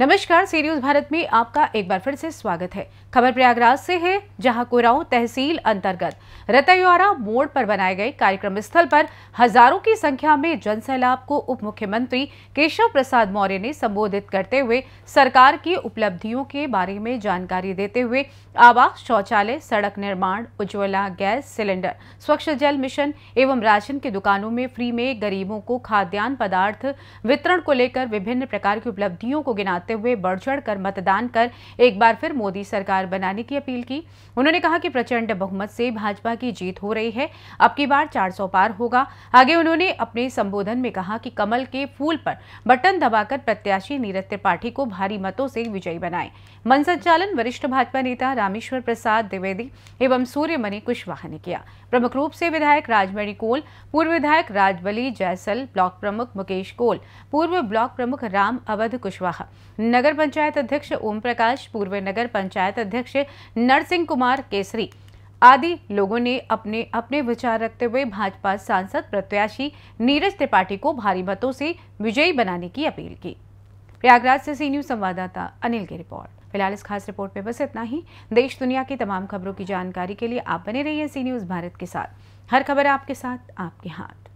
नमस्कार सी न्यूज भारत में आपका एक बार फिर से स्वागत है खबर प्रयागराज से है जहां कोराऊ तहसील अंतर्गत रतयारा मोड़ पर बनाए गए कार्यक्रम स्थल पर हजारों की संख्या में जन सैलाब को उप मुख्यमंत्री केशव प्रसाद मौर्य ने संबोधित करते हुए सरकार की उपलब्धियों के बारे में जानकारी देते हुए आवास शौचालय सड़क निर्माण उज्ज्वला गैस सिलेंडर स्वच्छ जल मिशन एवं राशन की दुकानों में फ्री में गरीबों को खाद्यान्न पदार्थ वितरण को लेकर विभिन्न प्रकार की उपलब्धियों को गिनाते भागते हुए बढ़ चढ़ कर मतदान कर एक बार फिर मोदी सरकार बनाने की अपील की उन्होंने कहा कि प्रचंड बहुमत से भाजपा की जीत हो रही है अब की बार 400 पार होगा आगे उन्होंने अपने संबोधन में कहा कि कमल के फूल पर बटन दबाकर प्रत्याशी नीरज त्रिपाठी को भारी मतों से विजयी बनाए मन संचालन वरिष्ठ भाजपा नेता रामेश्वर प्रसाद द्विवेदी एवं सूर्यमणि कुशवाहा ने किया प्रमुख रूप से विधायक राजमणि कोल पूर्व विधायक राजबली जैसल ब्लॉक प्रमुख मुकेश कोल पूर्व ब्लॉक प्रमुख राम अवध कुशवाहा नगर पंचायत अध्यक्ष ओम प्रकाश पूर्व नगर पंचायत अध्यक्ष नरसिंह कुमार केसरी आदि लोगों ने अपने अपने विचार रखते हुए भाजपा सांसद प्रत्याशी नीरज त्रिपाठी को भारी मतों से विजयी बनाने की अपील की प्रयागराज से सी न्यूज संवाददाता अनिल की रिपोर्ट फिलहाल इस खास रिपोर्ट में बस इतना ही देश दुनिया की तमाम खबरों की जानकारी के लिए आप बने रहिए सी न्यूज भारत के साथ हर खबर आपके साथ आपके हाथ